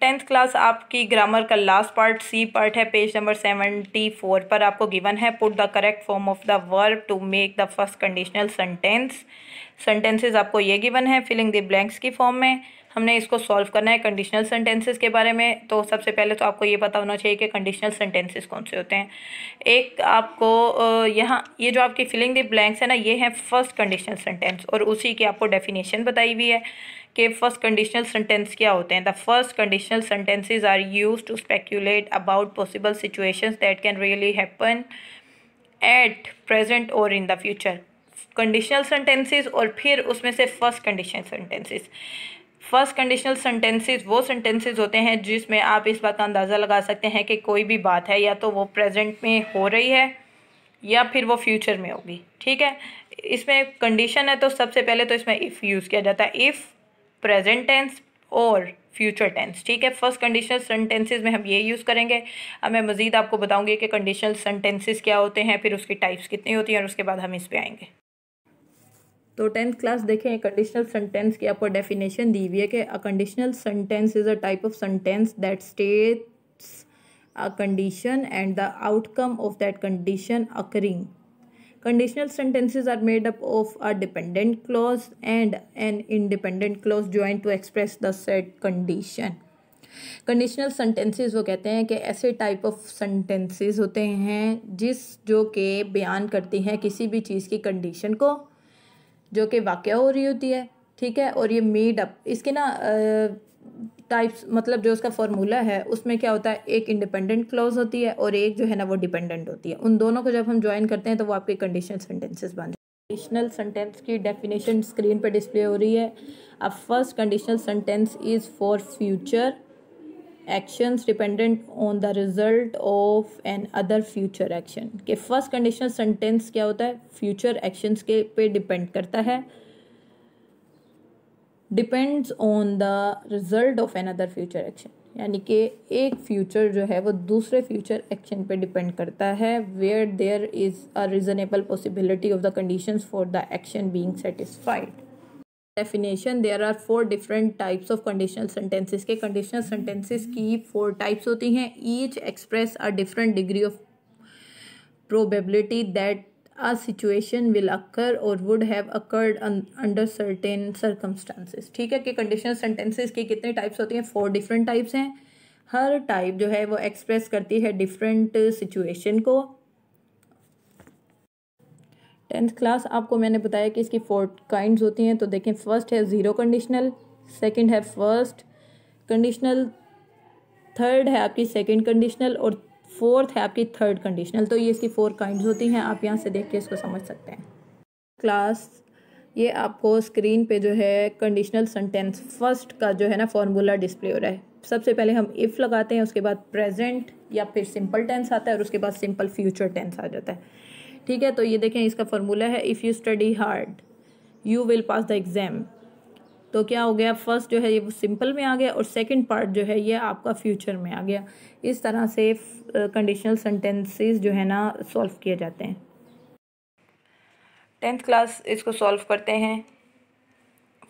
tenth class आपकी grammar का last part C part है पेज नंबर सेवेंटी फोर पर आपको गिवन है put the correct form of the verb to make the first conditional sentence sentences आपको ये given है फिलिंग द ब्लैंक्स की फॉर्म में हमने इसको सॉल्व करना है कंडीशनल सेंटेंसेस के बारे में तो सबसे पहले तो आपको ये पता होना चाहिए कि कंडीशनल सेंटेंसेस कौन से होते हैं एक आपको यहाँ ये जो आपकी फिलिंग द ब्लैंक्स है ना ये है फर्स्ट कंडीशनल सेंटेंस और उसी की आपको डेफिनेशन बताई हुई है कि फर्स्ट कंडीशनल सेंटेंस क्या होते हैं the first conditional sentences are use to speculate about possible situation that can really happen at present or in the future conditional sentences और फिर उसमें से first conditional sentences first conditional sentences वो sentences होते हैं जिसमें आप इस बात का अंदाज़ा लगा सकते हैं कि कोई भी बात है या तो वो प्रेजेंट में हो रही है या फिर वो फ्यूचर में होगी ठीक है इसमें कंडीशन है तो सबसे पहले तो इसमें इफ़ यूज़ किया जाता है इफ़ प्रेजेंट टेंस और फ्यूचर टेंस ठीक है फर्स्ट कंडीशनल सेंटेंसेस में हम ये यूज़ करेंगे अब मैं मज़ीद आपको बताऊँगी कि कंडीशनल सेंटेंसेस क्या होते हैं फिर उसकी टाइप्स कितनी होती हैं और उसके बाद हम इस पर आएंगे तो टेंथ क्लास देखें कंडीशनल सेंटेंस की आपको डेफिनेशन दी हुई है कि a conditional sentence is a type of sentence that states a condition and the outcome of that condition occurring conditional sentences are made up of a dependent clause and an independent clause join to express the said condition conditional sentences वो कहते हैं कि ऐसे type of sentences होते हैं जिस जो के बयान करती हैं किसी भी चीज़ की कंडीशन को जो कि वाक़ हो रही होती है ठीक है और ये मेड अप इसके ना टाइप्स मतलब जो उसका फॉर्मूला है उसमें क्या होता है एक इंडिपेंडेंट क्लॉज होती है और एक जो है ना वो डिपेंडेंट होती है उन दोनों को जब हम ज्वाइन करते हैं तो वो आपके कंडीशनल सेंटेंसेस बन कंडीशनल सेंटेंस की डेफिनेशन स्क्रीन पर डिस्प्ले हो रही है अब first conditional sentence is for future actions dependent on the result of another future action के फर्स्ट कंडीशनल सेंटेंस क्या होता है फ्यूचर एक्शंस के पे डिपेंड करता है depends on the result of another future action यानी कि एक फ्यूचर जो है वो दूसरे फ्यूचर एक्शन पे डिपेंड करता है where there is a reasonable possibility of the condition for the action being satisfied definition there are four different types of conditional sentences के कंडीशनल सेंटेंसेस की फोर टाइप्स होती हैं each express a different degree of probability that a situation will occur or would have occurred under certain circumstances ठीक है कि conditional sentences की कितने types होती हैं फोर डिफरेंट टाइप्स हैं हर टाइप जो है वो एक्सप्रेस करती है डिफरेंट सिचुएशन को टेंथ क्लास आपको मैंने बताया कि इसकी फोर काइंड्स होती हैं तो देखें फर्स्ट है ज़ीरो कंडीशनल सेकंड है फर्स्ट कंडीशनल थर्ड है आपकी सेकंड कंडीशनल और फोर्थ है आपकी थर्ड कंडीशनल तो ये इसकी फोर काइंड्स होती हैं आप यहाँ से देख के इसको समझ सकते हैं क्लास ये आपको स्क्रीन पे जो है कंडीशनल सेंटेंस फर्स्ट का जो है ना फॉर्मूला डिस्प्ले हो रहा है सबसे पहले हम इफ़ लगाते हैं उसके बाद प्रेजेंट या फिर सिंपल टेंस आता है और उसके बाद सिंपल फ्यूचर टेंस आ जाता है ठीक है तो ये देखें इसका फार्मूला है if you study hard you will pass the exam तो क्या हो गया फर्स्ट जो है ये सिंपल में आ गया और सेकंड पार्ट जो है ये आपका फ्यूचर में आ गया इस तरह से कंडीशनल सेंटेंसेस जो है ना सॉल्व किए जाते हैं टेंथ क्लास इसको सॉल्व करते हैं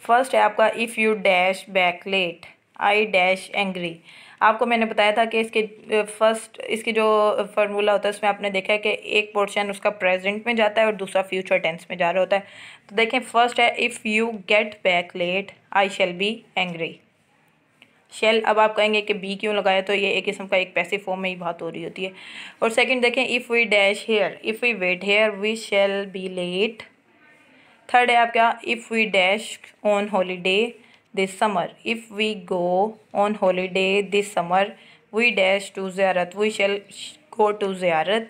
फर्स्ट है आपका if you dash back late I dash angry आपको मैंने बताया था कि इसके फर्स्ट इसके जो फार्मूला होता है उसमें आपने देखा है कि एक पोर्शन उसका प्रेजेंट में जाता है और दूसरा फ्यूचर टेंस में जा रहा होता है तो देखें फर्स्ट है if you get back late I shall be angry shall अब आप कहेंगे कि बी क्यों लगाया तो ये एक किस्म का एक पैसिव फॉर्म में ही बात हो रही होती है और सेकंड देखें if we dash here if we wait here we shall be late third है आपका if we dash on holiday this summer if we go on holiday this summer we dash to ziyarat we shall go to ziyarat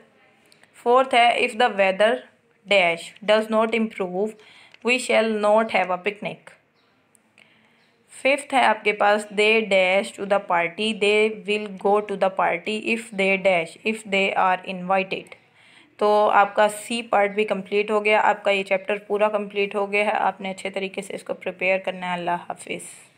fourth if the weather dash does not improve we shall not have a picnic Fifth, है they pass they dash to to the party, they will go to the party if they party if they dash if they are तो आपका C part भी complete हो गया आपका ये chapter पूरा complete हो गया है आपने अच्छे तरीके से इसको प्रिपेयर करना है अल्लाह हाफिज़